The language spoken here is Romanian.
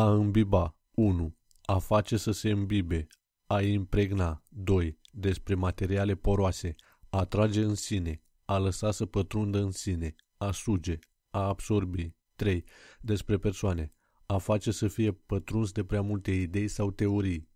A îmbiba 1. A face să se îmbibe. A impregna 2. Despre materiale poroase. A trage în sine. A lăsa să pătrundă în sine. A suge. A absorbi. 3. Despre persoane. A face să fie pătruns de prea multe idei sau teorii.